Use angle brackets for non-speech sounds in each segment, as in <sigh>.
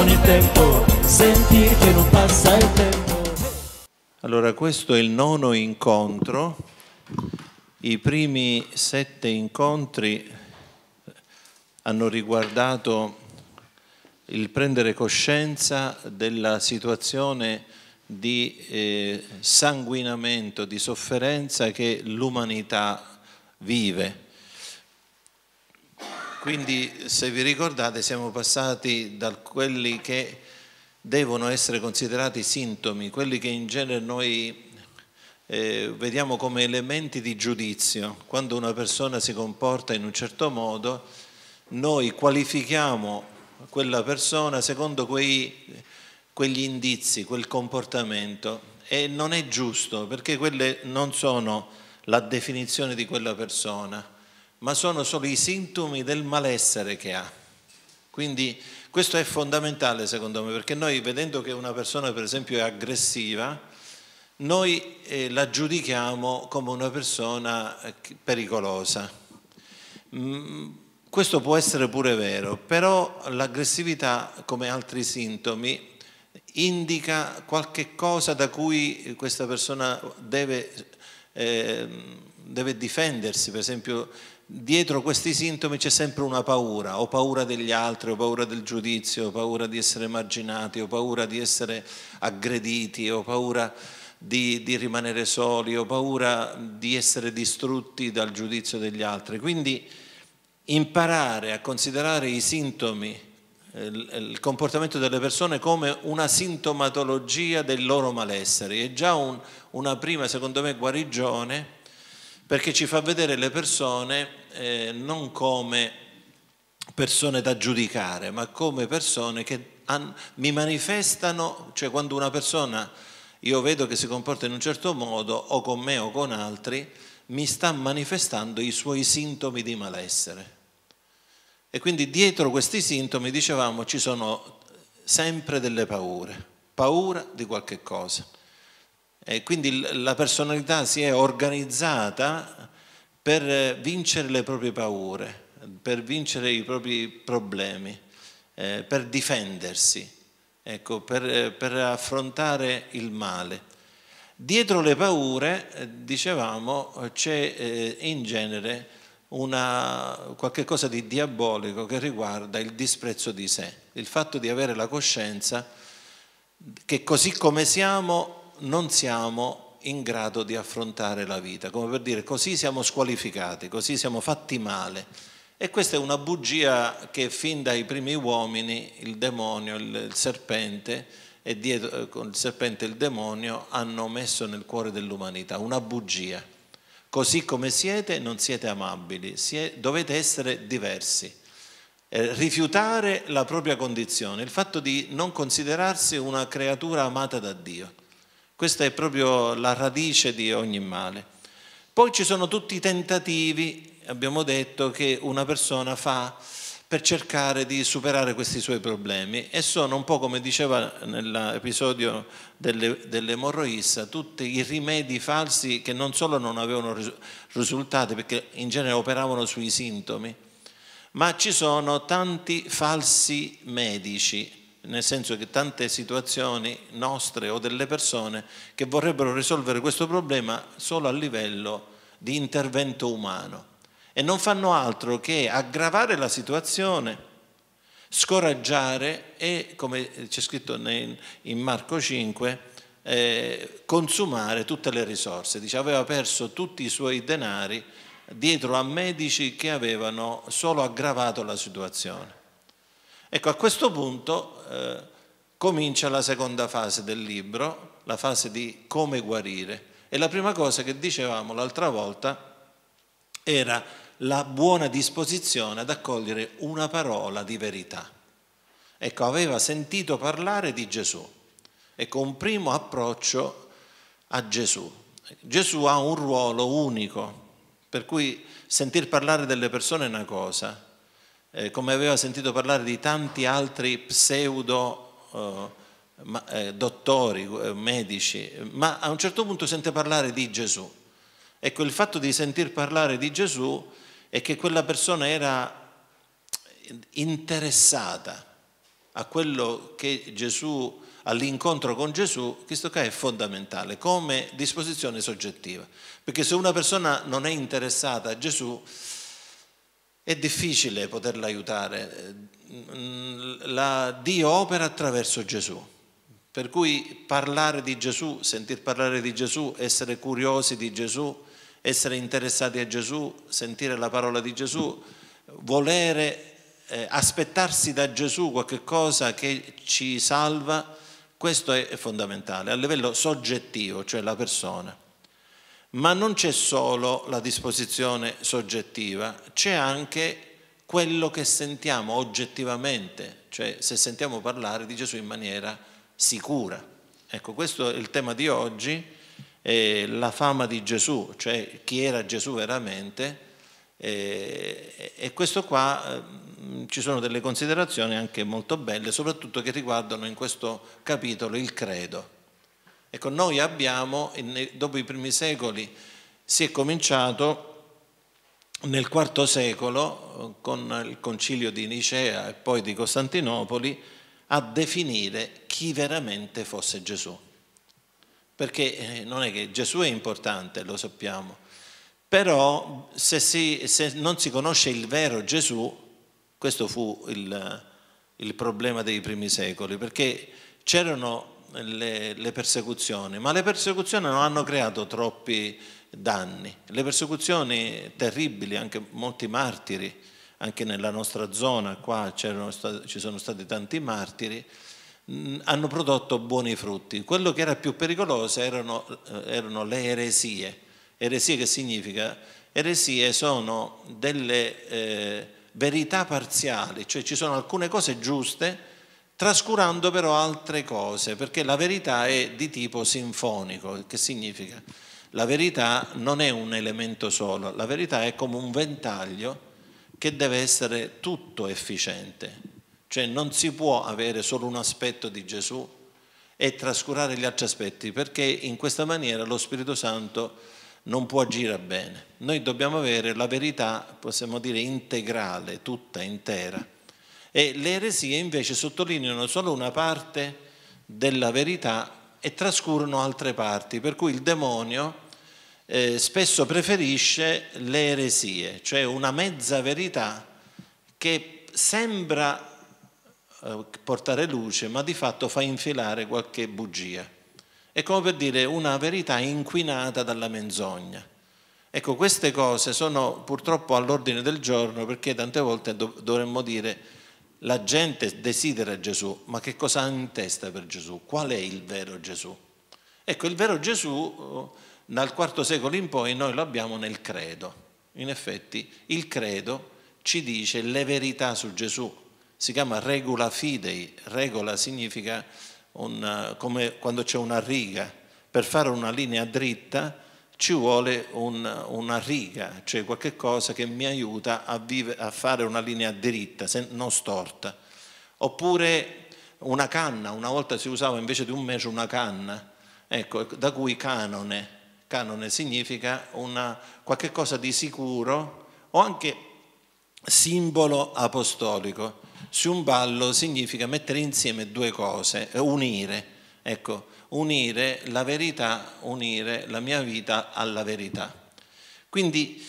con il tempo, sentir che non passa il tempo. Allora, questo è il nono incontro. I primi sette incontri hanno riguardato il prendere coscienza della situazione di eh, sanguinamento, di sofferenza che l'umanità vive quindi se vi ricordate siamo passati da quelli che devono essere considerati sintomi, quelli che in genere noi eh, vediamo come elementi di giudizio. Quando una persona si comporta in un certo modo, noi qualifichiamo quella persona secondo quei, quegli indizi, quel comportamento e non è giusto perché quelle non sono la definizione di quella persona ma sono solo i sintomi del malessere che ha. Quindi questo è fondamentale secondo me, perché noi vedendo che una persona per esempio è aggressiva, noi eh, la giudichiamo come una persona eh, pericolosa. Mm, questo può essere pure vero, però l'aggressività, come altri sintomi, indica qualche cosa da cui questa persona deve, eh, deve difendersi, per esempio dietro questi sintomi c'è sempre una paura, o paura degli altri, o paura del giudizio, o paura di essere marginati, o paura di essere aggrediti, o paura di, di rimanere soli, o paura di essere distrutti dal giudizio degli altri. Quindi imparare a considerare i sintomi, eh, eh, il comportamento delle persone come una sintomatologia del loro malessere è già un, una prima, secondo me, guarigione perché ci fa vedere le persone eh, non come persone da giudicare, ma come persone che han, mi manifestano, cioè quando una persona io vedo che si comporta in un certo modo o con me o con altri, mi sta manifestando i suoi sintomi di malessere. E quindi dietro questi sintomi, dicevamo, ci sono sempre delle paure, paura di qualche cosa. E quindi la personalità si è organizzata per vincere le proprie paure, per vincere i propri problemi, eh, per difendersi, ecco, per, per, affrontare il male. Dietro le paure, eh, dicevamo, c'è eh, in genere una, qualche cosa di diabolico che riguarda il disprezzo di sé, il fatto di avere la coscienza che così come siamo non siamo in grado di affrontare la vita, come per dire così siamo squalificati, così siamo fatti male. E questa è una bugia che fin dai primi uomini il demonio, il, serpente e dietro, eh, con il serpente e il demonio hanno messo nel cuore dell'umanità, una bugia. Così come siete non siete amabili, siete, dovete essere diversi. Eh, rifiutare la propria condizione, il fatto di non considerarsi una creatura amata da Dio. Questa è proprio la radice di ogni male. Poi ci sono tutti i tentativi, abbiamo detto, che una persona fa per cercare di superare questi suoi problemi e sono un po' come diceva nell'episodio dell'emorroissa tutti i rimedi falsi che non solo non avevano risultati perché in genere operavano sui sintomi ma ci sono tanti falsi medici nel senso che tante situazioni nostre o delle persone che vorrebbero risolvere questo problema solo a livello di intervento umano e non fanno altro che aggravare la situazione, scoraggiare e, come c'è scritto in Marco 5, eh, consumare tutte le risorse. Dice, aveva perso tutti i suoi denari dietro a medici che avevano solo aggravato la situazione. Ecco, a questo punto eh, comincia la seconda fase del libro, la fase di come guarire. E la prima cosa che dicevamo l'altra volta era la buona disposizione ad accogliere una parola di verità. Ecco, aveva sentito parlare di Gesù. Ecco, un primo approccio a Gesù. Gesù ha un ruolo unico, per cui sentir parlare delle persone è una cosa, eh, come aveva sentito parlare di tanti altri pseudo eh, eh dottori, eh, medici, ma a un certo punto sente parlare di Gesù. Ecco, il fatto di sentir parlare di Gesù è che quella persona era interessata a quello che Gesù all'incontro con Gesù, questo qua è fondamentale come disposizione soggettiva, perché se una persona non è interessata a Gesù, è difficile poterla aiutare. Eh, la, Dio opera attraverso Gesù, per cui parlare di Gesù, sentir parlare di Gesù, essere curiosi di Gesù, essere interessati a Gesù, sentire la parola di Gesù, volere eh, aspettarsi da Gesù qualche cosa che ci salva, questo è fondamentale a livello soggettivo, cioè la persona. Ma non c'è solo la disposizione soggettiva, c'è anche quello che sentiamo oggettivamente, cioè se sentiamo parlare di Gesù in maniera sicura. Ecco, questo è il tema di oggi, eh, la fama di Gesù, cioè chi era Gesù veramente. e questo qua ehm, ci sono delle considerazioni anche molto belle, soprattutto che riguardano in questo capitolo il credo. Ecco, noi abbiamo, dopo i primi secoli, si è cominciato nel IV secolo, eh, con il concilio di Nicea e poi di Costantinopoli, a definire chi veramente fosse Gesù. Perché eh, non è che Gesù è importante, lo sappiamo, però se, si, se non si conosce il vero Gesù, questo fu il, il problema dei primi secoli, perché c'erano le, le persecuzioni, ma le persecuzioni non hanno creato troppi danni. Le persecuzioni terribili, anche molti martiri, anche nella nostra zona, qua ci sono stati tanti martiri, mm, hanno prodotto buoni frutti. Quello che era più pericoloso erano, eh, erano le eresie. Eresie che significa? Eresie sono delle eh, verità parziali, cioè ci sono alcune cose giuste trascurando però altre cose, perché la verità è di tipo sinfonico, che significa la verità non è un elemento solo, la verità è come un ventaglio che deve essere tutto efficiente, cioè non si può avere solo un aspetto di Gesù e trascurare gli altri aspetti, perché in questa maniera lo Spirito Santo non può agire bene. Noi dobbiamo avere la verità, possiamo dire, integrale, tutta intera e le eresie invece sottolineano solo una parte della verità e trascurano altre parti, per cui il demonio eh, spesso preferisce le eresie, cioè una mezza verità che sembra eh, portare luce, ma di fatto fa infilare qualche bugia. È come per dire una verità inquinata dalla menzogna. Ecco, queste cose sono purtroppo all'ordine del giorno perché tante volte dovremmo dire la gente desidera Gesù, ma che cosa ha in testa per Gesù? Qual è il vero Gesù? Ecco, il vero Gesù eh, dal IV secolo in poi noi lo abbiamo nel credo. In effetti il credo ci dice le verità su Gesù, si chiama regula fidei, regola significa una, eh, come quando c'è una riga, per fare una linea dritta ci vuole un, una riga, cioè qualche cosa che mi aiuta a, vive, a fare una linea diritta, non storta. Oppure una canna, una volta si usava invece di un mezzo una canna, ecco, da cui canone. Canone significa una, qualche cosa di sicuro o anche simbolo apostolico. Su un ballo significa mettere insieme due cose, unire. Ecco, unire la verità, unire la mia vita alla verità. Quindi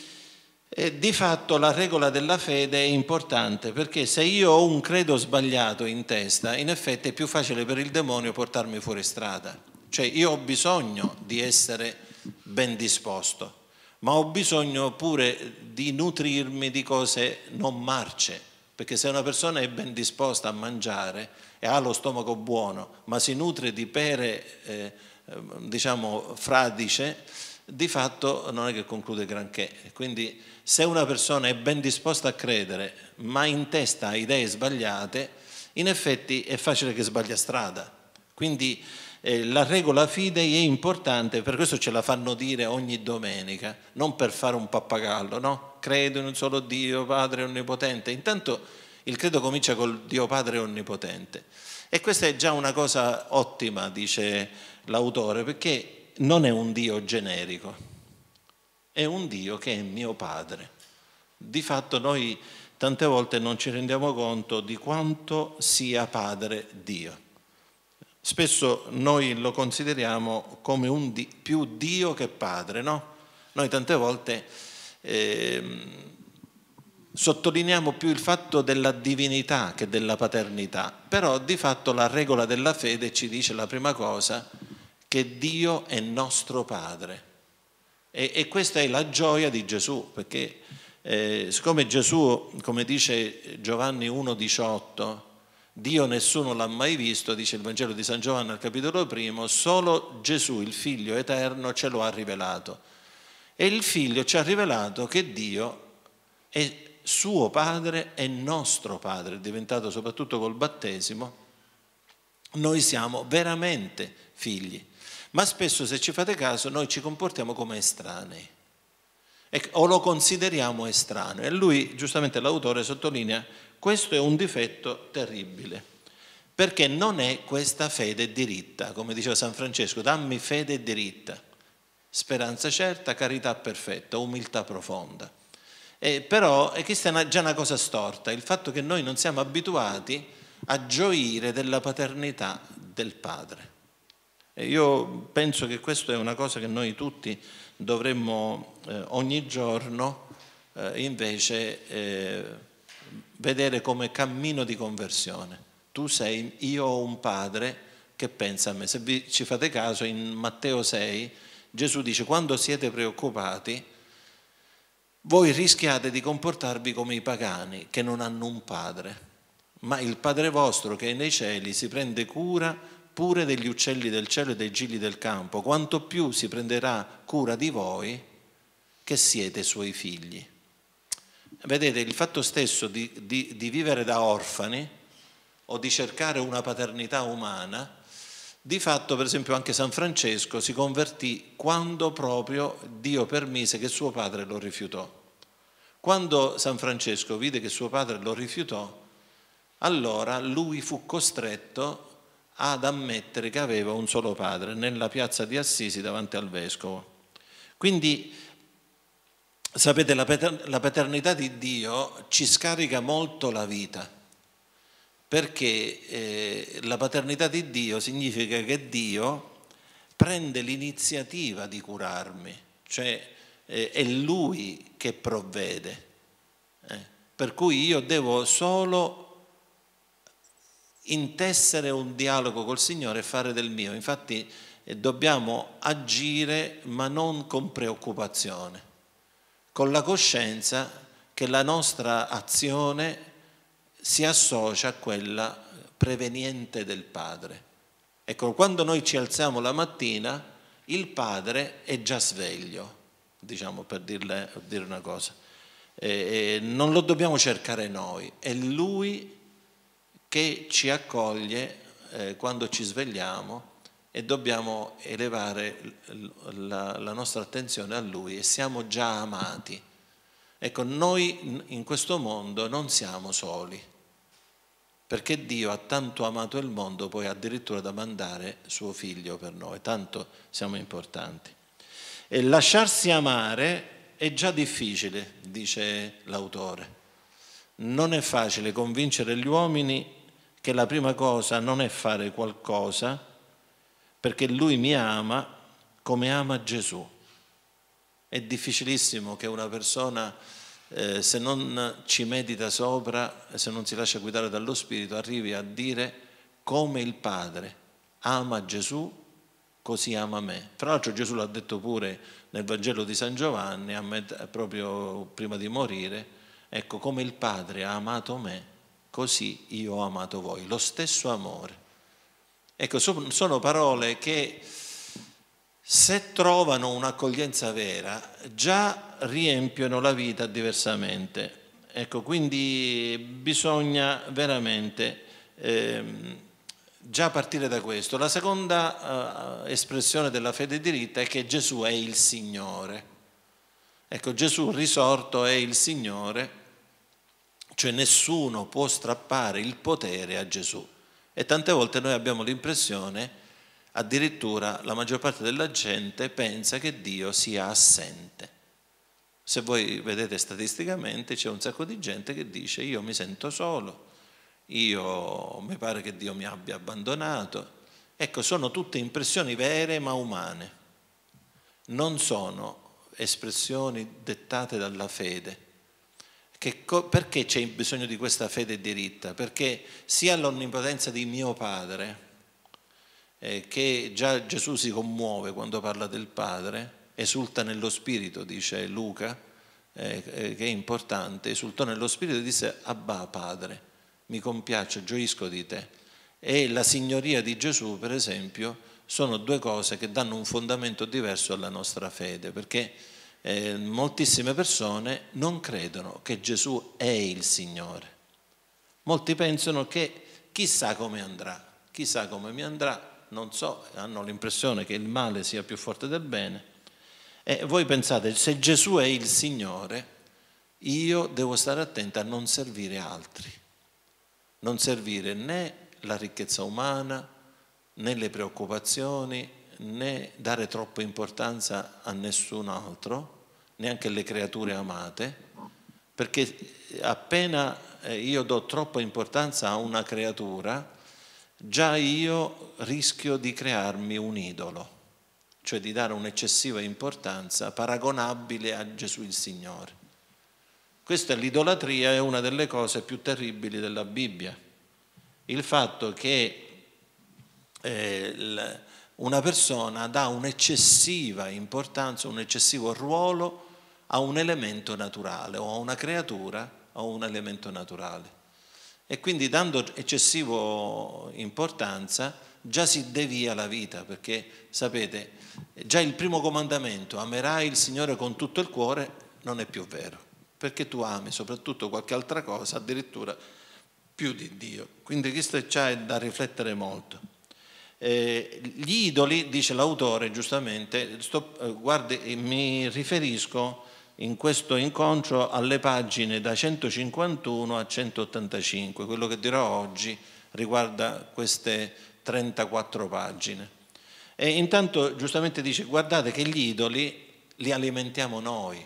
eh, di fatto la regola della fede è importante perché se io ho un credo sbagliato in testa, in effetti è più facile per il demonio portarmi fuori strada. Cioè io ho bisogno di essere ben disposto, ma ho bisogno pure di nutrirmi di cose non marce perché se una persona è ben disposta a mangiare e ha lo stomaco buono, ma si nutre di pere, eh, ehm, diciamo, fradice, di fatto non è che conclude granché. Quindi se una persona è ben disposta a credere, ma in testa ha idee sbagliate, in effetti è facile che sbaglia strada. Quindi eh, la regola fidei è importante, per questo ce la fanno dire ogni domenica, non per fare un pappagallo, no? Credo in un solo Dio, Padre Onnipotente. Intanto il credo comincia col Dio Padre Onnipotente. E questa è già una cosa ottima, dice l'autore, perché non è un Dio generico, è un Dio che è mio Padre. Di fatto noi tante volte non ci rendiamo conto di quanto sia Padre Dio. Spesso noi lo consideriamo come un di, più Dio che Padre, no? Noi tante volte eh, sottolineiamo più il fatto della divinità che della paternità, però di fatto la regola della fede ci dice la prima cosa, che Dio è nostro Padre. E, e questa è la gioia di Gesù, perché eh, siccome Gesù, come dice Giovanni 1,18, Dio nessuno l'ha mai visto, dice il Vangelo di San Giovanni al capitolo primo, solo Gesù, il Figlio eterno, ce lo ha rivelato. E il Figlio ci ha rivelato che Dio è suo Padre e nostro Padre, è diventato soprattutto col battesimo, noi siamo veramente figli. Ma spesso, se ci fate caso, noi ci comportiamo come estranei ecco, o lo consideriamo estraneo. E lui, giustamente l'autore, sottolinea questo è un difetto terribile, perché non è questa fede diritta, come diceva San Francesco, dammi fede diritta, speranza certa, carità perfetta, umiltà profonda. Eh, però è questa è una, già una cosa storta, il fatto che noi non siamo abituati a gioire della paternità del Padre. E io penso che questa è una cosa che noi tutti dovremmo eh, ogni giorno eh, invece eh, vedere come cammino di conversione. Tu sei, io ho un padre che pensa a me. Se vi, ci fate caso, in Matteo 6 Gesù dice, quando siete preoccupati, voi rischiate di comportarvi come i pagani che non hanno un padre, ma il Padre vostro che è nei cieli si prende cura pure degli uccelli del cielo e dei gigli del campo, quanto più si prenderà cura di voi che siete suoi figli vedete, il fatto stesso di, di, di vivere da orfani o di cercare una paternità umana, di fatto, per esempio, anche San Francesco si convertì quando proprio Dio permise che suo padre lo rifiutò. Quando San Francesco vide che suo padre lo rifiutò, allora lui fu costretto ad ammettere che aveva un solo padre nella piazza di Assisi davanti al vescovo. Quindi Sapete, la paternità di Dio ci scarica molto la vita, perché eh, la paternità di Dio significa che Dio prende l'iniziativa di curarmi, cioè eh, è Lui che provvede. Eh. per cui io devo solo intessere un dialogo col Signore e fare del mio. Infatti dobbiamo agire ma non con preoccupazione con la coscienza che la nostra azione si associa a quella preveniente del Padre. Ecco, quando noi ci alziamo la mattina, il Padre è già sveglio, diciamo per, dirle, dire una cosa. E, e non lo dobbiamo cercare noi, è Lui che ci accoglie eh, quando ci svegliamo e dobbiamo elevare la, la nostra attenzione a Lui e siamo già amati. Ecco, noi in questo mondo non siamo soli, perché Dio ha tanto amato il mondo poi addirittura da mandare suo figlio per noi, tanto siamo importanti. E lasciarsi amare è già difficile, dice l'autore. Non è facile convincere gli uomini che la prima cosa non è fare qualcosa, perché lui mi ama come ama Gesù. È difficilissimo che una persona, eh, se non ci medita sopra, se non si lascia guidare dallo Spirito, arrivi a dire come il Padre ama Gesù, così ama me. Fra l'altro Gesù l'ha detto pure nel Vangelo di San Giovanni, proprio prima di morire, ecco come il Padre ha amato me, così io ho amato voi, lo stesso amore. Ecco, sono parole che se trovano un'accoglienza vera già riempiono la vita diversamente. Ecco, quindi bisogna veramente ehm, già partire da questo. La seconda eh, espressione della fede diritta è che Gesù è il Signore. Ecco, Gesù risorto è il Signore, cioè nessuno può strappare il potere a Gesù. E tante volte noi abbiamo l'impressione, addirittura la maggior parte della gente pensa che Dio sia assente. Se voi vedete statisticamente c'è un sacco di gente che dice io mi sento solo, io mi pare che Dio mi abbia abbandonato. Ecco, sono tutte impressioni vere ma umane, non sono espressioni dettate dalla fede perché c'è bisogno di questa fede diritta? Perché sia l'onnipotenza di mio Padre, eh, che già Gesù si commuove quando parla del Padre, esulta nello Spirito, dice Luca, eh, eh, che è importante, esultò nello Spirito e disse Abba Padre, mi compiaccio, gioisco di te. E la signoria di Gesù, per esempio, sono due cose che danno un fondamento diverso alla nostra fede, perché eh, moltissime persone non credono che Gesù è il Signore. Molti pensano che chissà come andrà, chissà come mi andrà, non so, hanno l'impressione che il male sia più forte del bene. E voi pensate, se Gesù è il Signore, io devo stare attento a non servire altri, non servire né la ricchezza umana, né le preoccupazioni, né dare troppa importanza a nessun altro, neanche alle creature amate, perché appena eh, io do troppa importanza a una creatura, già io rischio di crearmi un idolo, cioè di dare un'eccessiva importanza paragonabile a Gesù il Signore. Questa è l'idolatria è una delle cose più terribili della Bibbia. Il fatto che eh, una persona dà un'eccessiva importanza, un eccessivo ruolo a un elemento naturale o a una creatura o un elemento naturale. E quindi dando eccessiva importanza già si devia la vita, perché sapete, già il primo comandamento, amerai il Signore con tutto il cuore, non è più vero, perché tu ami soprattutto qualche altra cosa, addirittura più di Dio. Quindi questo c'è da riflettere molto. Eh, gli idoli, dice l'autore giustamente, sto, eh, guardi, eh, mi riferisco in questo incontro alle pagine da 151 a 185, quello che dirò oggi riguarda queste 34 pagine. E intanto giustamente dice guardate che gli idoli li alimentiamo noi,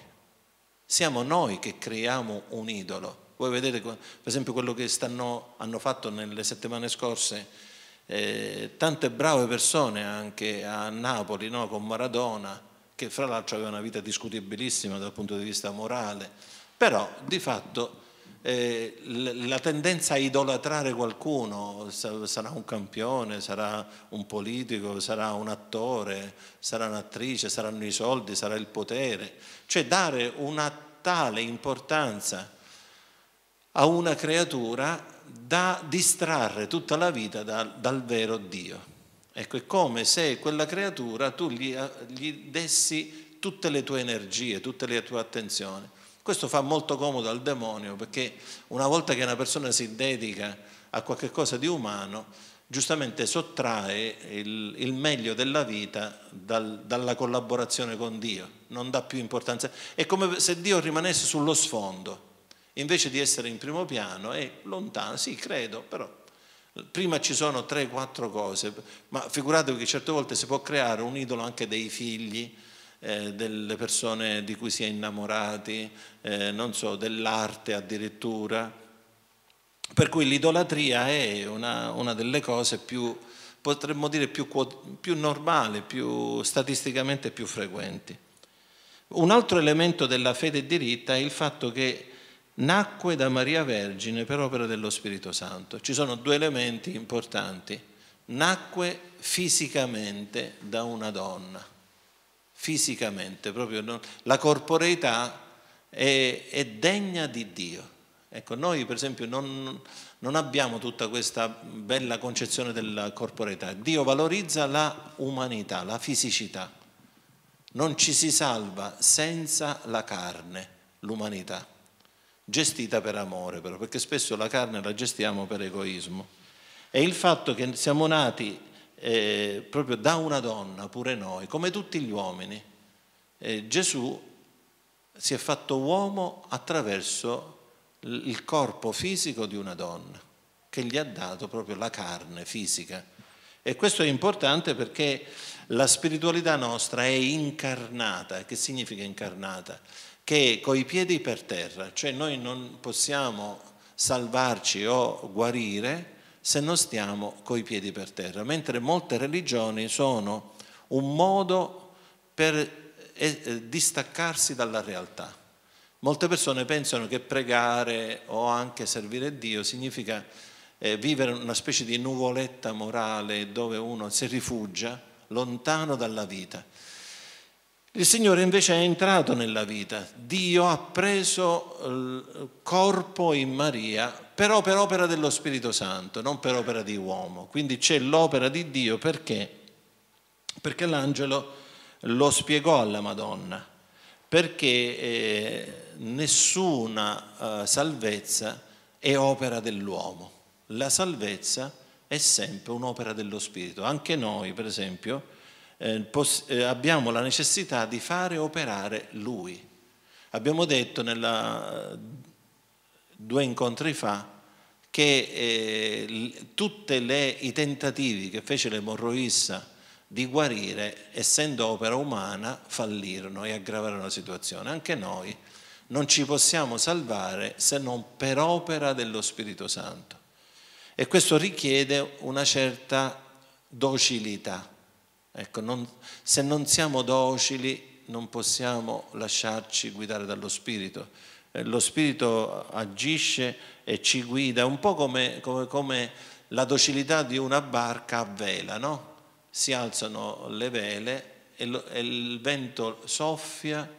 siamo noi che creiamo un idolo. Voi vedete per esempio quello che stanno, hanno fatto nelle settimane scorse eh, tante brave persone anche a Napoli, no? con Maradona, che fra l'altro aveva una vita discutibilissima dal punto di vista morale, però di fatto eh, la tendenza a idolatrare qualcuno, sarà un campione, sarà un politico, sarà un attore, sarà un'attrice, saranno i soldi, sarà il potere, cioè dare una tale importanza a una creatura da distrarre tutta la vita dal, dal vero Dio. Ecco, è come se quella creatura tu gli, eh, gli dessi tutte le tue energie, tutte le tue attenzioni. Questo fa molto comodo al demonio perché una volta che una persona si dedica a qualcosa di umano, giustamente sottrae il, il meglio della vita dal, dalla collaborazione con Dio, non dà più importanza. È come se Dio rimanesse sullo sfondo invece di essere in primo piano è lontano, sì credo, però prima ci sono tre, quattro cose, ma figuratevi che certe volte si può creare un idolo anche dei figli, eh, delle persone di cui si è innamorati, eh, non so, dell'arte addirittura. Per cui l'idolatria è una, una delle cose più, potremmo dire, più, più normali, più statisticamente più frequenti. Un altro elemento della fede diritta è il fatto che nacque da Maria Vergine per opera dello Spirito Santo. Ci sono due elementi importanti. Nacque fisicamente da una donna, fisicamente, proprio non, la corporeità è, è, degna di Dio. Ecco, noi per esempio non, non abbiamo tutta questa bella concezione della corporeità. Dio valorizza la umanità, la fisicità. Non ci si salva senza la carne, l'umanità gestita per amore però, perché spesso la carne la gestiamo per egoismo. E il fatto che siamo nati eh, proprio da una donna, pure noi, come tutti gli uomini, eh, Gesù si è fatto uomo attraverso il corpo fisico di una donna, che gli ha dato proprio la carne fisica. E questo è importante perché la spiritualità nostra è incarnata. Che significa incarnata? che coi piedi per terra, cioè noi non possiamo salvarci o guarire se non stiamo coi piedi per terra, mentre molte religioni sono un modo per eh, eh, distaccarsi dalla realtà. Molte persone pensano che pregare o anche servire Dio significa eh, vivere una specie di nuvoletta morale dove uno si rifugia lontano dalla vita. Il Signore invece è entrato nella vita, Dio ha preso eh, corpo in Maria, però per opera dello Spirito Santo, non per opera di uomo. Quindi c'è l'opera di Dio perché? Perché l'angelo lo spiegò alla Madonna, perché eh, nessuna eh, salvezza è opera dell'uomo, la salvezza è sempre un'opera dello Spirito. Anche noi, per esempio, eh, eh, abbiamo la necessità di fare operare Lui. Abbiamo detto nella, due incontri fa che eh, tutti i tentativi che fece l'emorroissa di guarire, essendo opera umana, fallirono e aggravarono la situazione. Anche noi non ci possiamo salvare se non per opera dello Spirito Santo. E questo richiede una certa docilità Ecco, non, se non siamo docili non possiamo lasciarci guidare dallo Spirito. Eh, lo Spirito agisce e ci guida, un po' come, come, come la docilità di una barca a vela, no? Si alzano le vele e, lo, e il vento soffia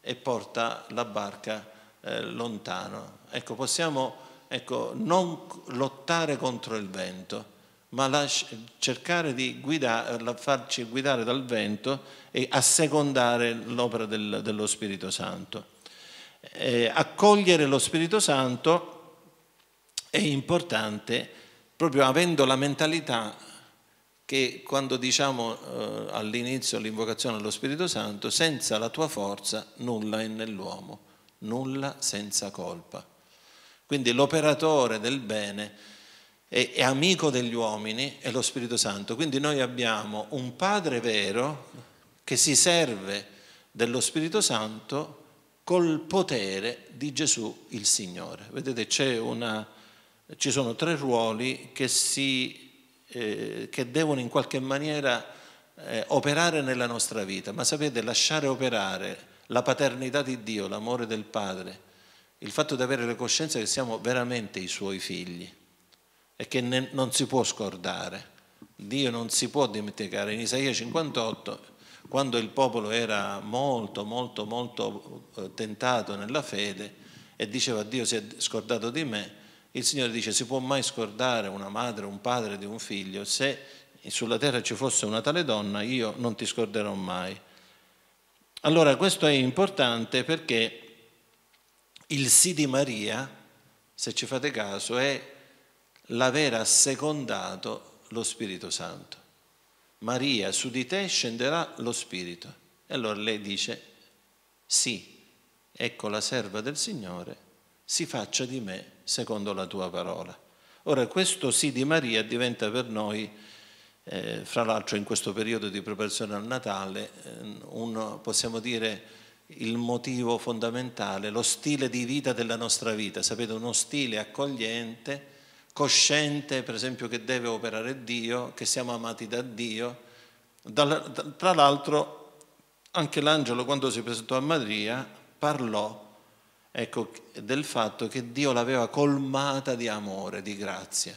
e porta la barca eh, lontano. Ecco, possiamo ecco, non lottare contro il vento ma lasci, cercare di guidare, farci guidare dal vento e assecondare l'opera del, dello Spirito Santo. Eh, accogliere lo Spirito Santo è importante proprio avendo la mentalità che quando diciamo eh, all'inizio l'invocazione allo Spirito Santo, senza la tua forza nulla è nell'uomo, nulla senza colpa. Quindi l'operatore del bene è, è amico degli uomini, è lo Spirito Santo. Quindi noi abbiamo un Padre vero che si serve dello Spirito Santo col potere di Gesù il Signore. Vedete, una, ci sono tre ruoli che, si, eh, che devono in qualche maniera eh, operare nella nostra vita, ma sapete, lasciare operare la paternità di Dio, l'amore del Padre, il fatto di avere la coscienza che siamo veramente i suoi figli e che ne, non si può scordare. Dio non si può dimenticare. In Isaia 58, quando il popolo era molto, molto, molto eh, tentato nella fede e diceva Dio si è scordato di me, il Signore dice si può mai scordare una madre, un padre di un figlio? Se sulla terra ci fosse una tale donna io non ti scorderò mai. Allora questo è importante perché il sì di Maria, se ci fate caso, è l'aver assecondato lo Spirito Santo. Maria, su di te scenderà lo Spirito. E allora lei dice, sì, ecco la serva del Signore, si faccia di me secondo la tua parola. Ora questo sì di Maria diventa per noi, eh, fra l'altro in questo periodo di preparazione al Natale, eh, un, possiamo dire il motivo fondamentale, lo stile di vita della nostra vita. Sapete, uno stile accogliente cosciente, per esempio, che deve operare Dio, che siamo amati da Dio. Tra l'altro anche l'angelo quando si presentò a Maria parlò ecco, del fatto che Dio l'aveva colmata di amore, di grazia.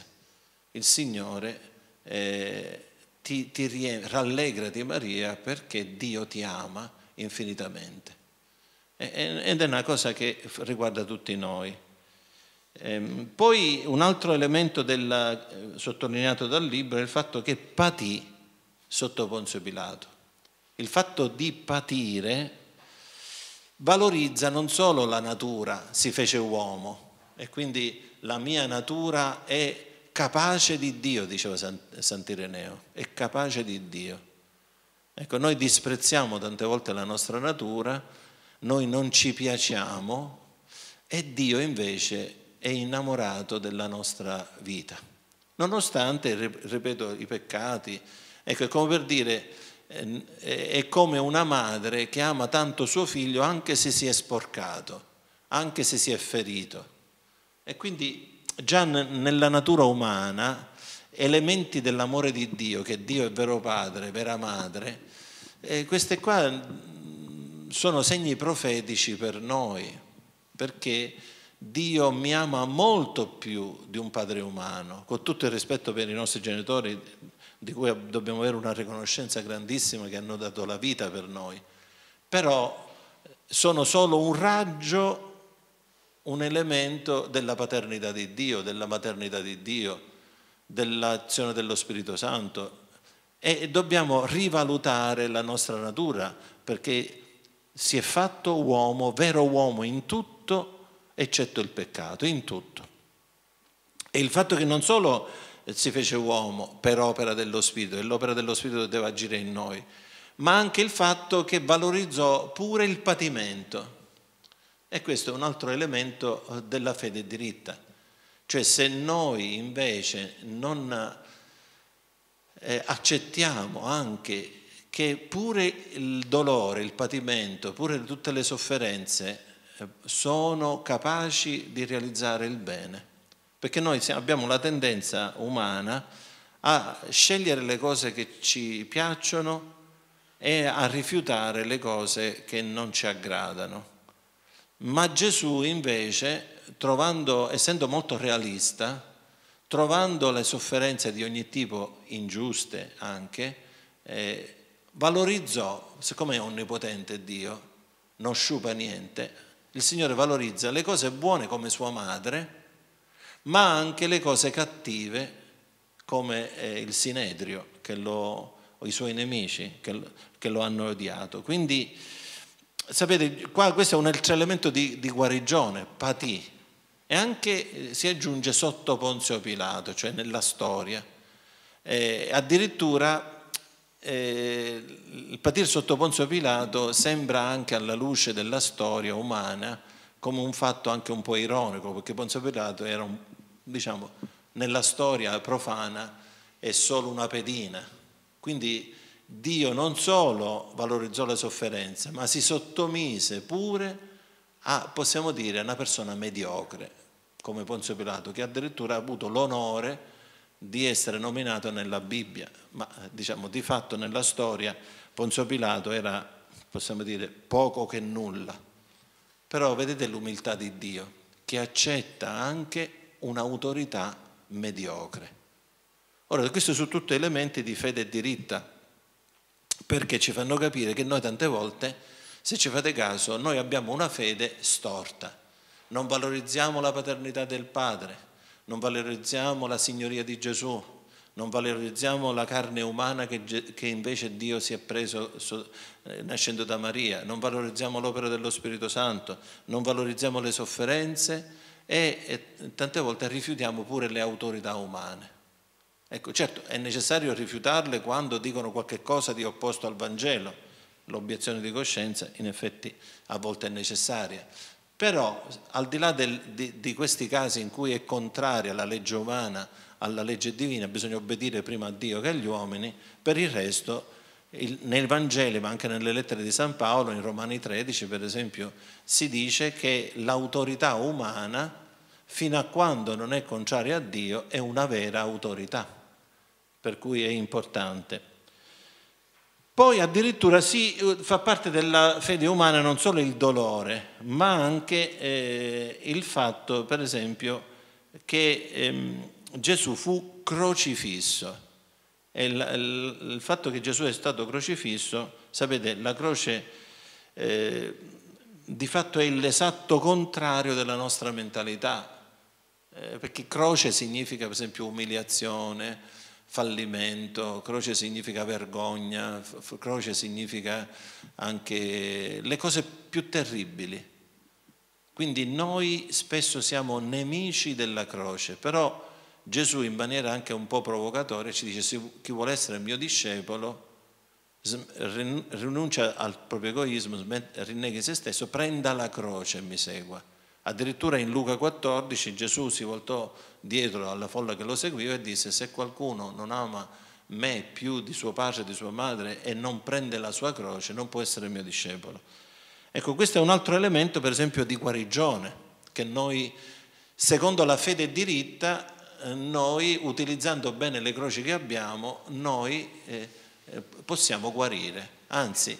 Il Signore eh, ti, ti riempie, rallegrati Maria perché Dio ti ama infinitamente. Ed è una cosa che riguarda tutti noi. Ehm, poi un altro elemento del, eh, sottolineato dal libro è il fatto che patì sotto Ponzio Pilato. Il fatto di patire valorizza non solo la natura, si fece uomo e quindi la mia natura è capace di Dio, diceva Sant'Ireneo, è capace di Dio. Ecco, noi disprezziamo tante volte la nostra natura, noi non ci piacciamo e Dio invece è innamorato della nostra vita. Nonostante, ripeto, i peccati, ecco, è come per dire, ehm, è come una madre che ama tanto suo figlio anche se si è sporcato, anche se si è ferito. E quindi già nella natura umana elementi dell'amore di Dio, che Dio è vero padre, vera madre, eh, queste qua mm, sono segni profetici per noi, perché Dio mi ama molto più di un padre umano, con tutto il rispetto per i nostri genitori, di cui dobbiamo avere una riconoscenza grandissima che hanno dato la vita per noi, però eh, sono solo un raggio, un elemento della paternità di Dio, della maternità di Dio, dell'azione dello Spirito Santo e dobbiamo rivalutare la nostra natura perché si è fatto uomo, vero uomo in tutto eccetto il peccato, in tutto. E il fatto che non solo si fece uomo per opera dello Spirito, e l'opera dello Spirito deve agire in noi, ma anche il fatto che valorizzò pure il patimento. E questo è un altro elemento eh, della fede diritta. Cioè se noi invece non eh, accettiamo anche che pure il dolore, il patimento, pure tutte le sofferenze sono capaci di realizzare il bene. Perché noi abbiamo la tendenza umana a scegliere le cose che ci piacciono e a rifiutare le cose che non ci aggradano. Ma Gesù invece, trovando, essendo molto realista, trovando le sofferenze di ogni tipo, ingiuste anche, eh, valorizzò, siccome è onnipotente Dio, non sciupa niente, il Signore valorizza le cose buone come sua madre, ma anche le cose cattive come eh, il Sinedrio lo, o i suoi nemici che lo, che lo hanno odiato. Quindi, sapete, qua questo è un altro elemento di, di guarigione, patì, e anche eh, si aggiunge sotto Ponzio Pilato, cioè nella storia. E eh, addirittura eh, il patire sotto Ponzio Pilato sembra anche alla luce della storia umana come un fatto anche un po' ironico, perché Ponzio Pilato era, un, diciamo, nella storia profana è solo una pedina. Quindi Dio non solo valorizzò la sofferenza, ma si sottomise pure a, possiamo dire, una persona mediocre come Ponzio Pilato, che addirittura ha avuto l'onore di essere nominato nella Bibbia, ma eh, diciamo di fatto nella storia Ponzio Pilato era, possiamo dire, poco che nulla. Però vedete l'umiltà di Dio che accetta anche un'autorità mediocre. Ora, questi sono tutti elementi di fede e diritta, perché ci fanno capire che noi tante volte, se ci fate caso, noi abbiamo una fede storta, non valorizziamo la paternità del Padre, non valorizziamo la signoria di Gesù, non valorizziamo la carne umana che, che invece Dio si è preso so, eh, nascendo da Maria, non valorizziamo l'opera dello Spirito Santo, non valorizziamo le sofferenze e, e tante volte rifiutiamo pure le autorità umane. Ecco, certo, è necessario rifiutarle quando dicono qualcosa di opposto al Vangelo. L'obiezione di coscienza in effetti a volte è necessaria, però al di là del, di, di, questi casi in cui è contraria la legge umana alla legge divina, bisogna obbedire prima a Dio che agli uomini, per il resto il, nei Vangeli, ma anche nelle lettere di San Paolo, in Romani 13 per esempio, si dice che l'autorità umana, fino a quando non è contraria a Dio, è una vera autorità, per cui è importante. Poi addirittura si eh, fa parte della fede umana non solo il dolore, ma anche eh, il fatto, per esempio, che ehm, Gesù fu crocifisso. Il, il, il, fatto che Gesù è stato crocifisso, sapete, la croce eh, di fatto è l'esatto contrario della nostra mentalità, eh, perché croce significa per esempio umiliazione, fallimento, croce significa vergogna, croce significa anche le cose più terribili. Quindi noi spesso siamo nemici della croce, però Gesù in maniera anche un po' provocatoria ci dice chi vuole essere mio discepolo rinuncia al proprio egoismo, rinneghi se stesso, prenda la croce e mi segua. Addirittura in Luca 14 Gesù si voltò dietro alla folla che lo seguiva e disse se qualcuno non ama me più di suo padre e di sua madre e non prende la sua croce non può essere mio discepolo. Ecco, questo è un altro elemento per esempio di guarigione che noi, secondo la fede diritta, eh, noi utilizzando bene le croci che abbiamo, noi eh, eh, possiamo guarire. Anzi,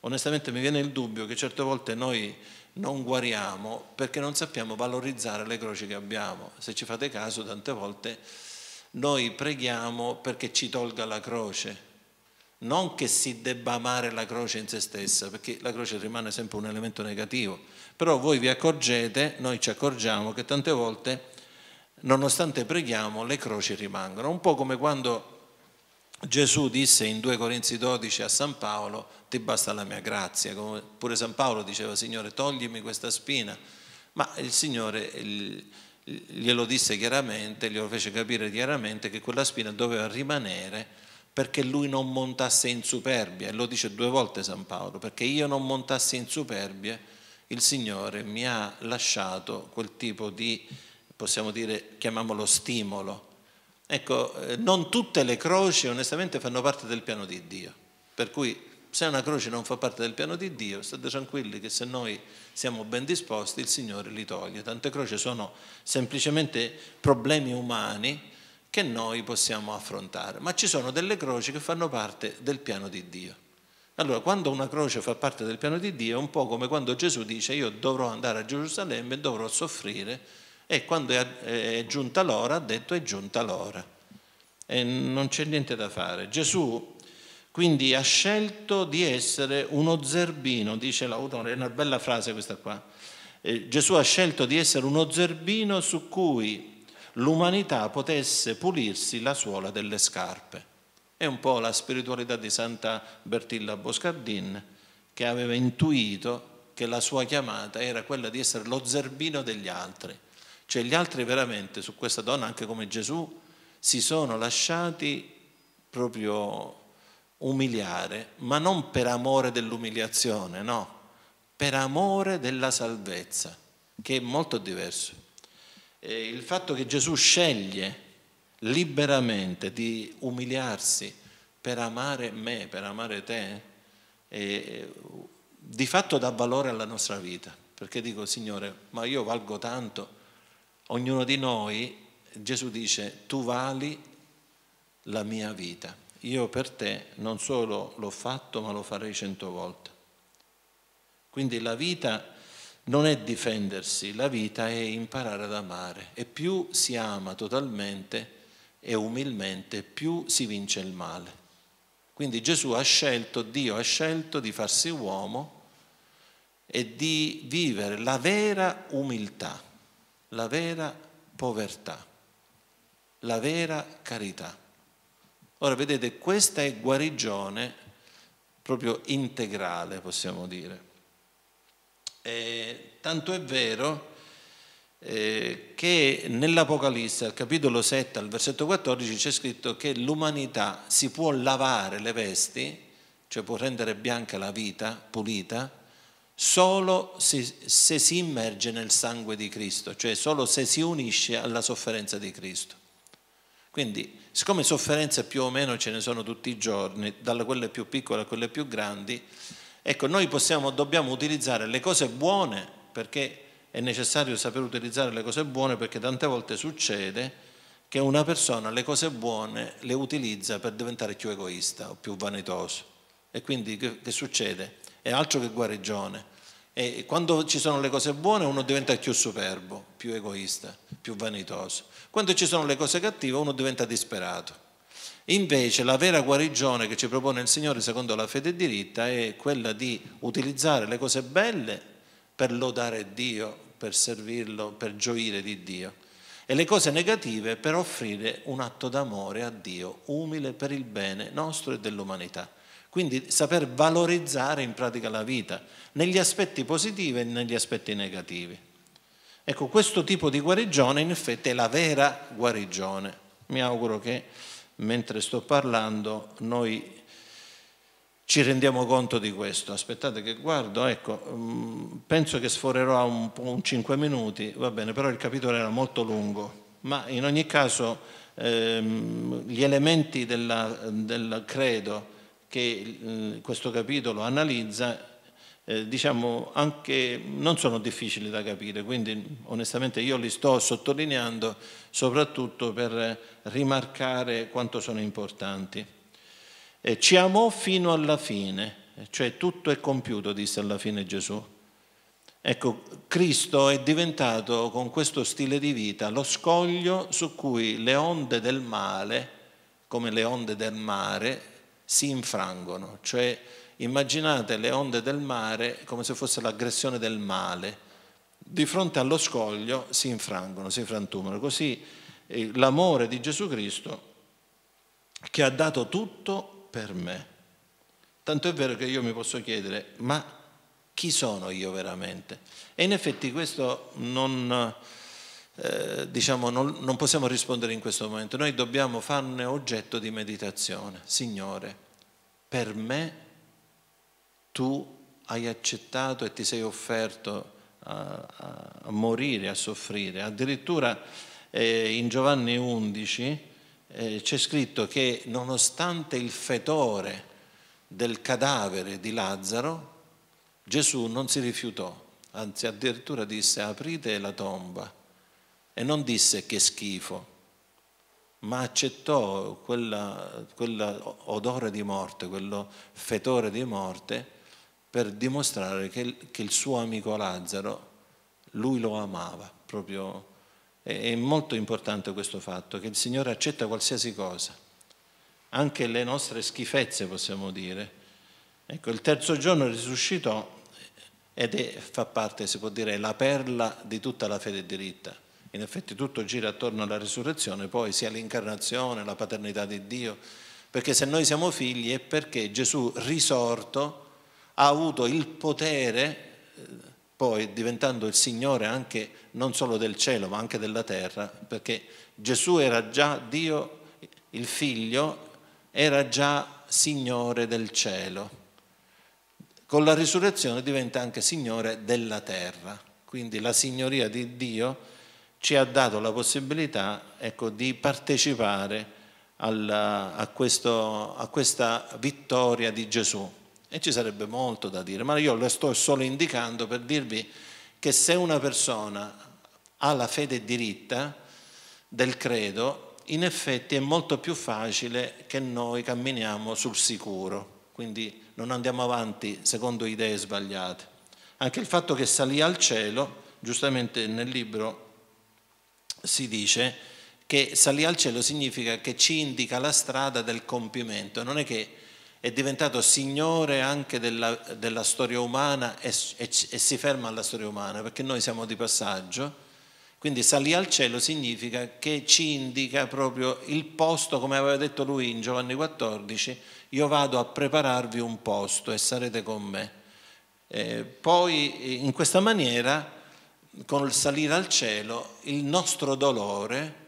onestamente mi viene il dubbio che certe volte noi non guariamo perché non sappiamo valorizzare le croci che abbiamo. Se ci fate caso, tante volte noi preghiamo perché ci tolga la croce, non che si debba amare la croce in se stessa, perché la croce rimane sempre un elemento negativo, però voi vi accorgete, noi ci accorgiamo che tante volte, nonostante preghiamo, le croci rimangono, un po' come quando Gesù disse in 2 Corinzi 12 a San Paolo, ti basta la mia grazia, come pure San Paolo diceva, Signore, toglimi questa spina, ma il Signore glielo disse chiaramente, glielo fece capire chiaramente che quella spina doveva rimanere perché lui non montasse in superbia, e lo dice due volte San Paolo, perché io non montassi in superbia, il Signore mi ha lasciato quel tipo di, possiamo dire, chiamiamolo stimolo, Ecco, eh, non tutte le croci onestamente fanno parte del piano di Dio, per cui se una croce non fa parte del piano di Dio, state tranquilli che se noi siamo ben disposti il Signore li toglie. Tante croci sono semplicemente problemi umani che noi possiamo affrontare, ma ci sono delle croci che fanno parte del piano di Dio. Allora, quando una croce fa parte del piano di Dio, è un po' come quando Gesù dice io dovrò andare a Gerusalemme e dovrò soffrire e quando è, è giunta l'ora ha detto è giunta l'ora. E non c'è niente da fare. Gesù quindi ha scelto di essere uno zerbino, dice l'autore, è una bella frase questa qua. Eh, Gesù ha scelto di essere uno zerbino su cui l'umanità potesse pulirsi la suola delle scarpe. È un po' la spiritualità di Santa Bertilla Boscardin che aveva intuito che la sua chiamata era quella di essere lo zerbino degli altri. Cioè gli altri veramente su questa donna, anche come Gesù, si sono lasciati proprio umiliare, ma non per amore dell'umiliazione, no, per amore della salvezza, che è molto diverso. E il fatto che Gesù sceglie liberamente di umiliarsi per amare me, per amare te, e di fatto dà valore alla nostra vita, perché dico Signore, ma io valgo tanto ognuno di noi, Gesù dice, tu vali la mia vita. Io per te non solo l'ho fatto, ma lo farei cento volte. Quindi la vita non è difendersi, la vita è imparare ad amare. E più si ama totalmente e umilmente, più si vince il male. Quindi Gesù ha scelto, Dio ha scelto di farsi uomo e di vivere la vera umiltà la vera povertà, la vera carità. Ora vedete, questa è guarigione proprio integrale, possiamo dire. E, tanto è vero eh, che nell'Apocalisse, al capitolo 7, al versetto 14, c'è scritto che l'umanità si può lavare le vesti, cioè può rendere bianca la vita, pulita, solo se, se si immerge nel sangue di Cristo, cioè solo se si unisce alla sofferenza di Cristo. Quindi, siccome sofferenze più o meno ce ne sono tutti i giorni, dalle quelle più piccole a quelle più grandi, ecco, noi possiamo, dobbiamo utilizzare le cose buone, perché è necessario saper utilizzare le cose buone, perché tante volte succede che una persona le cose buone le utilizza per diventare più egoista o più vanitoso. E quindi che, che succede? è altro che guarigione. E quando ci sono le cose buone uno diventa più superbo, più egoista, più vanitoso. Quando ci sono le cose cattive uno diventa disperato. Invece la vera guarigione che ci propone il Signore secondo la fede diritta è quella di utilizzare le cose belle per lodare Dio, per servirlo, per gioire di Dio e le cose negative per offrire un atto d'amore a Dio, umile per il bene nostro e dell'umanità. Quindi saper valorizzare in pratica la vita negli aspetti positivi e negli aspetti negativi. Ecco, questo tipo di guarigione in effetti è la vera guarigione. Mi auguro che mentre sto parlando noi ci rendiamo conto di questo. Aspettate che guardo, ecco, mm, penso che sforerò un, un 5 minuti, va bene, però il capitolo era molto lungo, ma in ogni caso ehm, gli elementi della, del credo che eh, questo capitolo analizza eh, diciamo anche non sono difficili da capire, quindi onestamente io li sto sottolineando soprattutto per rimarcare quanto sono importanti. Eh, ci amò fino alla fine, cioè tutto è compiuto, disse alla fine Gesù. Ecco, Cristo è diventato con questo stile di vita lo scoglio su cui le onde del male, come le onde del mare, si infrangono, cioè immaginate le onde del mare come se fosse l'aggressione del male, di fronte allo scoglio si infrangono, si frantumano, così eh, l'amore di Gesù Cristo che ha dato tutto per me. Tanto è vero che io mi posso chiedere, ma chi sono io veramente? E in effetti questo non, eh, diciamo, non, non possiamo rispondere in questo momento, noi dobbiamo farne oggetto di meditazione. Signore, per me tu hai accettato e ti sei offerto a, a morire, a soffrire. Addirittura eh, in Giovanni 11 eh, c'è scritto che nonostante il fetore del cadavere di Lazzaro, Gesù non si rifiutò, anzi addirittura disse aprite la tomba e non disse che schifo, ma accettò quell'odore di morte, quello fetore di morte, per dimostrare che, che il suo amico Lazzaro, lui lo amava. Proprio. È, è molto importante questo fatto, che il Signore accetta qualsiasi cosa, anche le nostre schifezze possiamo dire. Ecco, il terzo giorno risuscitò ed è, fa parte, si può dire, la perla di tutta la fede diritta in effetti tutto gira attorno alla risurrezione, poi sia l'incarnazione, la paternità di Dio, perché se noi siamo figli è perché Gesù risorto ha avuto il potere, eh, poi diventando il Signore anche non solo del cielo ma anche della terra, perché Gesù era già Dio, il figlio, era già Signore del cielo. Con la risurrezione diventa anche Signore della terra, quindi la signoria di Dio ci ha dato la possibilità ecco, di partecipare alla, a, questo, a questa vittoria di Gesù. E ci sarebbe molto da dire, ma io lo sto solo indicando per dirvi che se una persona ha la fede diritta del credo, in effetti è molto più facile che noi camminiamo sul sicuro, quindi non andiamo avanti secondo idee sbagliate. Anche il fatto che salì al cielo, giustamente nel libro si dice che salì al cielo significa che ci indica la strada del compimento, non è che è diventato signore anche della, della storia umana e, e, e si ferma alla storia umana, perché noi siamo di passaggio. Quindi salì al cielo significa che ci indica proprio il posto, come aveva detto lui in Giovanni 14, io vado a prepararvi un posto e sarete con me. Eh, poi in questa maniera con il salire al cielo il nostro dolore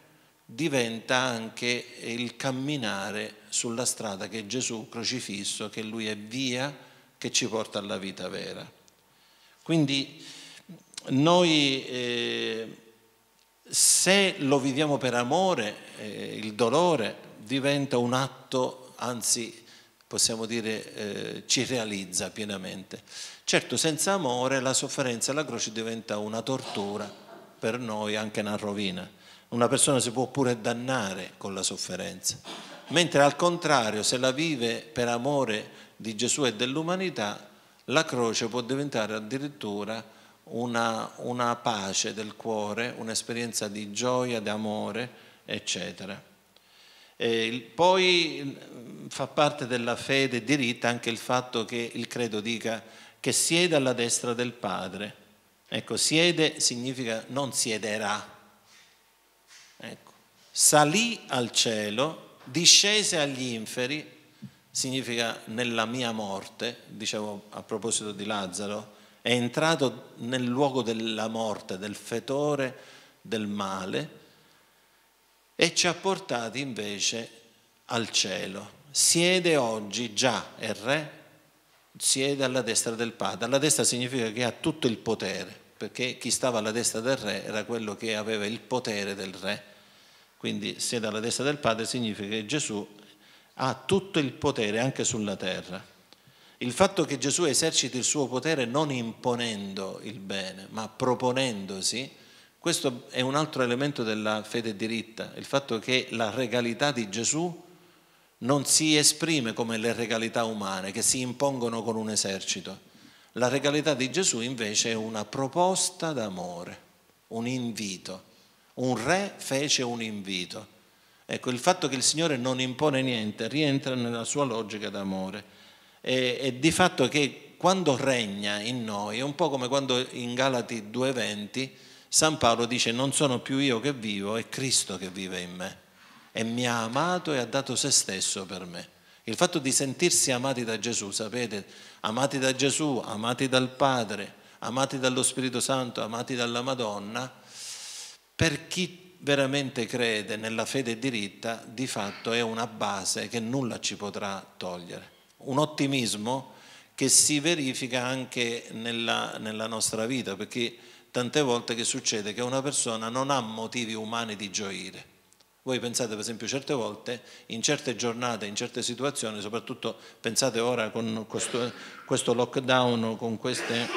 diventa anche il camminare sulla strada che Gesù crocifisso, che lui è via, che ci porta alla vita vera. Quindi noi eh, se lo viviamo per amore, eh, il dolore diventa un atto, anzi possiamo dire, eh, ci realizza pienamente. Certo, senza amore la sofferenza e la croce diventa una tortura per noi, anche una rovina. Una persona si può pure dannare con la sofferenza, mentre al contrario, se la vive per amore di Gesù e dell'umanità, la croce può diventare addirittura una, una pace del cuore, un'esperienza di gioia, di amore, eccetera. Eh, poi mm, fa parte della fede diritta anche il fatto che il credo dica che siede alla destra del Padre. Ecco, siede significa non siederà. Ecco, salì al cielo, discese agli inferi, significa nella mia morte, dicevo a proposito di Lazzaro, è entrato nel luogo della morte, del fetore, del male, e ci ha portati invece al cielo. Siede oggi già è re, siede alla destra del padre. Alla destra significa che ha tutto il potere, perché chi stava alla destra del re era quello che aveva il potere del re. Quindi siede alla destra del padre significa che Gesù ha tutto il potere anche sulla terra. Il fatto che Gesù eserciti il suo potere non imponendo il bene, ma proponendosi, questo è un altro elemento della fede diritta, il fatto che la regalità di Gesù non si esprime come le regalità umane che si impongono con un esercito. La regalità di Gesù invece è una proposta d'amore, un invito. Un re fece un invito. Ecco, il fatto che il Signore non impone niente rientra nella sua logica d'amore. E, e di fatto che quando regna in noi, è un po' come quando in Galati 2.20 San Paolo dice non sono più io che vivo, è Cristo che vive in me e mi ha amato e ha dato se stesso per me. Il fatto di sentirsi amati da Gesù, sapete, amati da Gesù, amati dal Padre, amati dallo Spirito Santo, amati dalla Madonna, per chi veramente crede nella fede diritta, di fatto è una base che nulla ci potrà togliere. Un ottimismo che si verifica anche nella, nella nostra vita, perché tante volte che succede che una persona non ha motivi umani di gioire. Voi pensate per esempio certe volte, in certe giornate, in certe situazioni, soprattutto pensate ora con questo, questo lockdown, con, queste,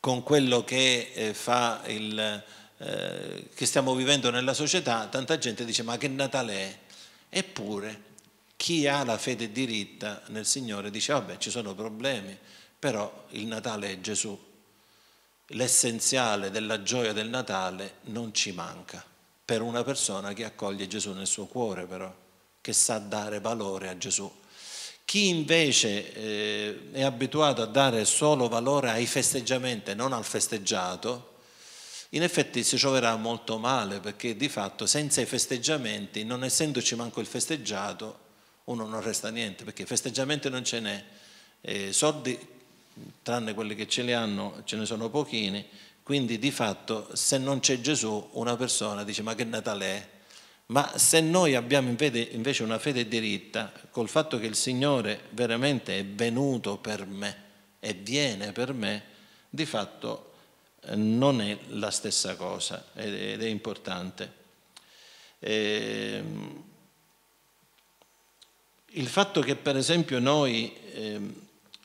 con, quello che, eh, fa il, eh, che stiamo vivendo nella società, tanta gente dice ma che Natale è? Eppure chi ha la fede diritta nel Signore dice vabbè ci sono problemi, però il Natale è Gesù, l'essenziale della gioia del Natale non ci manca per una persona che accoglie Gesù nel suo cuore però, che sa dare valore a Gesù. Chi invece eh, è abituato a dare solo valore ai festeggiamenti e non al festeggiato, in effetti si troverà molto male perché di fatto senza i festeggiamenti, non essendoci manco il festeggiato, uno non resta niente perché festeggiamenti non ce n'è, eh, soldi tranne quelli che ce li hanno ce ne sono pochini, quindi di fatto se non c'è Gesù una persona dice ma che Natale è? Ma se noi abbiamo invece una fede diritta, col fatto che il Signore veramente è venuto per me e viene per me, di fatto eh, non è la stessa cosa ed è importante. Ehm, il fatto che per esempio noi ehm,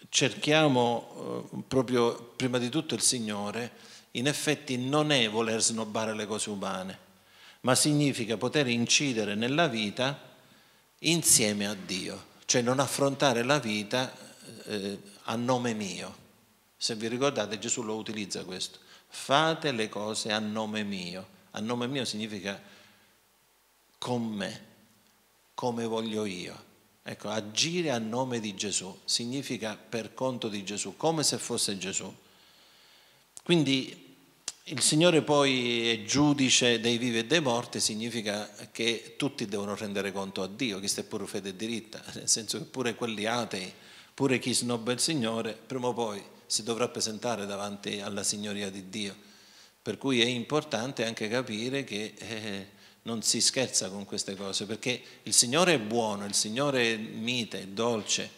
cerchiamo eh, proprio prima di tutto il Signore, in effetti non è voler snobbare le cose umane, ma significa poter incidere nella vita insieme a Dio, cioè non affrontare la vita eh, a nome mio. Se vi ricordate Gesù lo utilizza questo, fate le cose a nome mio, a nome mio significa con me, come voglio io Ecco, agire a nome di Gesù significa per conto di Gesù, come se fosse Gesù. Quindi il Signore poi è giudice dei vivi e dei morti, significa che tutti devono rendere conto a Dio, che sta pure fede e diritta, <laughs> nel senso che pure quelli atei, pure chi snobba il Signore, prima o poi si dovrà presentare davanti alla Signoria di Dio. Per cui è importante anche capire che... Eh, non si scherza con queste cose, perché il Signore è buono, il Signore è mite, è dolce,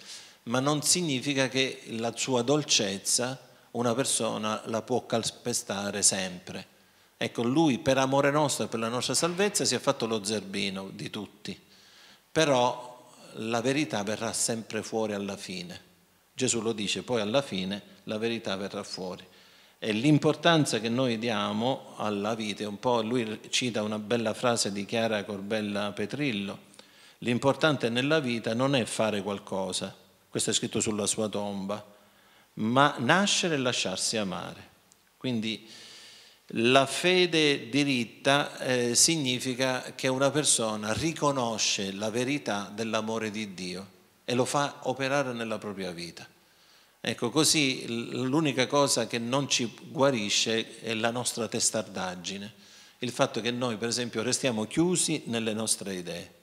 ma non significa che la sua dolcezza una persona la può calpestare sempre. Ecco, lui per amore nostro e per la nostra salvezza si è fatto lo zerbino di tutti, però la verità verrà sempre fuori alla fine. Gesù lo dice, poi alla fine la verità verrà fuori e l'importanza che noi diamo alla vita, un po' lui cita una bella frase di Chiara Corbella Petrillo, l'importante nella vita non è fare qualcosa, questo è scritto sulla sua tomba, ma nascere e lasciarsi amare. Quindi la fede diritta eh, significa che una persona riconosce la verità dell'amore di Dio e lo fa operare nella propria vita. Ecco, così l'unica cosa che non ci guarisce è la nostra testardaggine, il fatto che noi per esempio restiamo chiusi nelle nostre idee.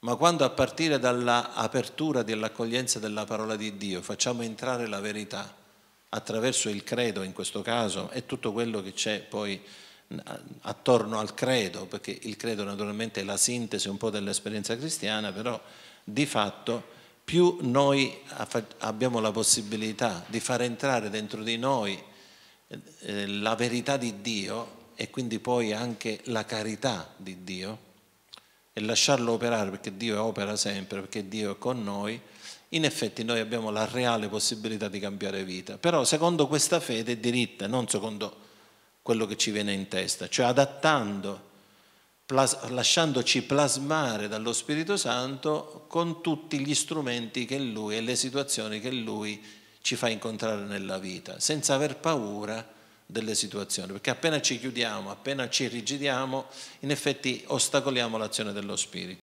Ma quando a partire dall'apertura dell'accoglienza della parola di Dio facciamo entrare la verità attraverso il credo in questo caso e tutto quello che c'è poi attorno al credo, perché il credo naturalmente è la sintesi un po' dell'esperienza cristiana, però di fatto più noi abbiamo la possibilità di far entrare dentro di noi eh, eh, la verità di Dio e quindi poi anche la carità di Dio e lasciarlo operare perché Dio opera sempre, perché Dio è con noi, in effetti noi abbiamo la reale possibilità di cambiare vita, però secondo questa fede diritta, non secondo quello che ci viene in testa, cioè adattando plas lasciandoci plasmare dallo Spirito Santo con tutti gli strumenti che Lui e le situazioni che Lui ci fa incontrare nella vita, senza aver paura delle situazioni, perché appena ci chiudiamo, appena ci rigidiamo, in effetti ostacoliamo l'azione dello Spirito.